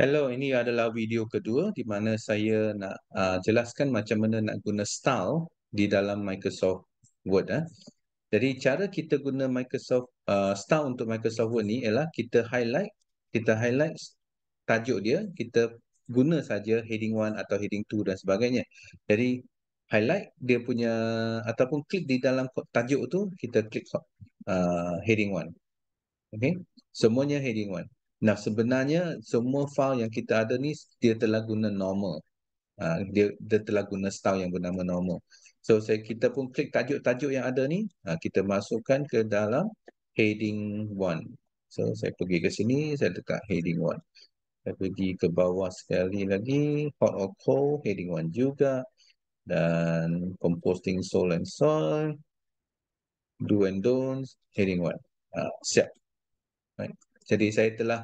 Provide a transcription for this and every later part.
Hello, ini adalah video kedua di mana saya nak uh, jelaskan macam mana nak guna style di dalam Microsoft Word. Eh. Jadi cara kita guna Microsoft uh, style untuk Microsoft Word ni ialah kita highlight, kita highlight tajuk dia, kita guna saja heading 1 atau heading 2 dan sebagainya. Jadi highlight dia punya ataupun klik di dalam tajuk tu, kita klik uh, heading 1. Okay, semuanya heading 1. Nah sebenarnya semua file yang kita ada ni dia telah guna normal. Uh, dia, dia telah guna style yang bernama normal. So saya kita pun klik tajuk-tajuk yang ada ni. Uh, kita masukkan ke dalam heading 1. So saya pergi ke sini, saya tekan heading 1. Saya pergi ke bawah sekali lagi. Hot or cold, heading 1 juga. Dan composting soil and soil. Do and don't, heading 1. Uh, ha, siap. Right. Jadi saya telah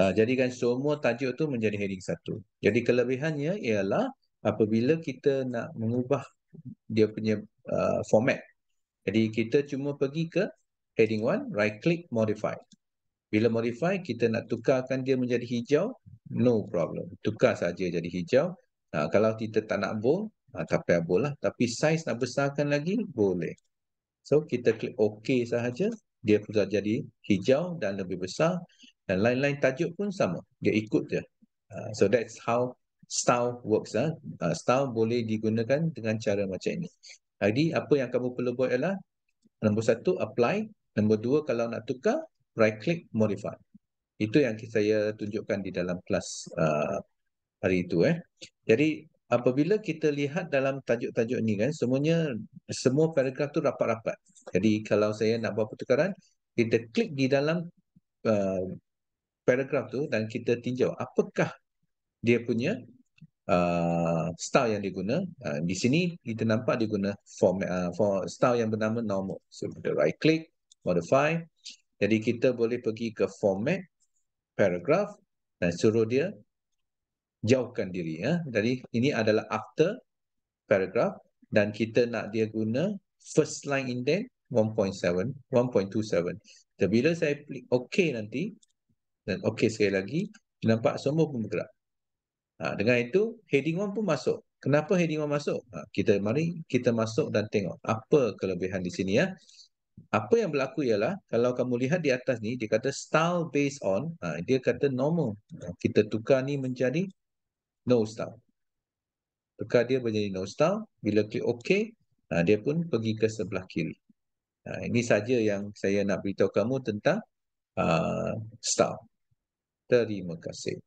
uh, jadikan semua tajuk tu menjadi heading satu. Jadi kelebihannya ialah apabila kita nak mengubah dia punya uh, format. Jadi kita cuma pergi ke heading one, right click, modify. Bila modify, kita nak tukarkan dia menjadi hijau, no problem. Tukar saja jadi hijau. Uh, kalau kita tak nak bold, uh, tak payah bold lah. Tapi size nak besarkan lagi, boleh. So kita klik OK sahaja, dia sudah jadi hijau dan lebih besar dan lain-lain tajuk pun sama dia ikut je uh, so that's how style works ah huh? Ah, uh, style boleh digunakan dengan cara macam ini jadi apa yang kamu perlu buat ialah nombor satu apply nombor dua kalau nak tukar right click modify itu yang saya tunjukkan di dalam kelas uh, hari itu eh jadi apabila kita lihat dalam tajuk-tajuk ni kan semuanya semua paragraf tu rapat-rapat. Jadi kalau saya nak buat pertukaran kita klik di dalam uh, paragraf tu dan kita tinjau apakah dia punya uh, style yang diguna. Uh, di sini kita nampak dia guna format, uh, for style yang bernama normal. So kita right click, modify. Jadi kita boleh pergi ke format paragraph dan suruh dia jauhkan diri ya. Jadi ini adalah after paragraph dan kita nak dia guna first line indent 1.7, 1.27. Bila saya klik OK nanti dan OK sekali lagi, nampak semua pun bergerak. Ha, dengan itu heading 1 pun masuk. Kenapa heading 1 masuk? Ha, kita mari kita masuk dan tengok apa kelebihan di sini ya. Apa yang berlaku ialah kalau kamu lihat di atas ni dia kata style based on ha, dia kata normal ha, kita tukar ni menjadi no style. Tukar dia menjadi no style. Bila klik OK, uh, dia pun pergi ke sebelah kiri. Uh, ini saja yang saya nak beritahu kamu tentang uh, style. Terima kasih.